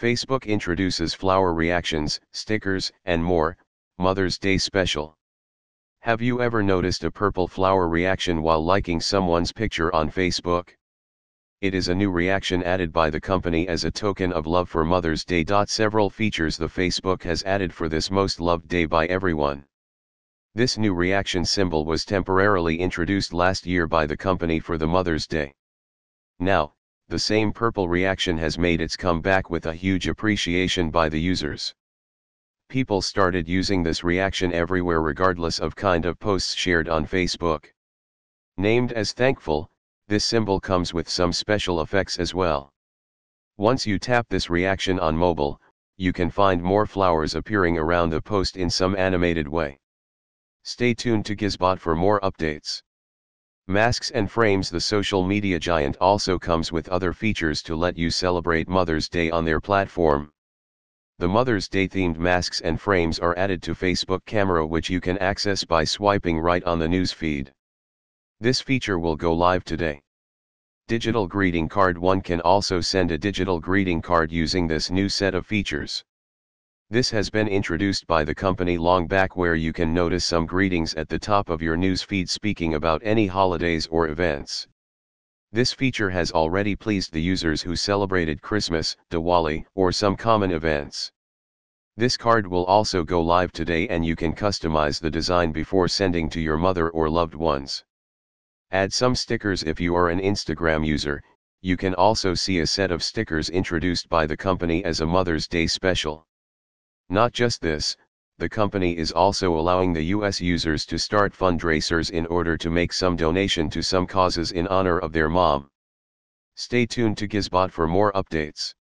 Facebook introduces flower reactions, stickers, and more, Mother's Day special. Have you ever noticed a purple flower reaction while liking someone's picture on Facebook? It is a new reaction added by the company as a token of love for Mother's Day. Several features the Facebook has added for this most loved day by everyone. This new reaction symbol was temporarily introduced last year by the company for the Mother's Day. Now, the same purple reaction has made its comeback with a huge appreciation by the users. People started using this reaction everywhere regardless of kind of posts shared on Facebook. Named as thankful, this symbol comes with some special effects as well. Once you tap this reaction on mobile, you can find more flowers appearing around the post in some animated way. Stay tuned to Gizbot for more updates. Masks and Frames The social media giant also comes with other features to let you celebrate Mother's Day on their platform. The Mother's Day themed masks and frames are added to Facebook Camera which you can access by swiping right on the news feed. This feature will go live today. Digital greeting card One can also send a digital greeting card using this new set of features. This has been introduced by the company long back where you can notice some greetings at the top of your news feed speaking about any holidays or events. This feature has already pleased the users who celebrated Christmas, Diwali, or some common events. This card will also go live today and you can customize the design before sending to your mother or loved ones. Add some stickers if you are an Instagram user, you can also see a set of stickers introduced by the company as a Mother's Day special. Not just this, the company is also allowing the US users to start fundraisers in order to make some donation to some causes in honor of their mom. Stay tuned to Gizbot for more updates.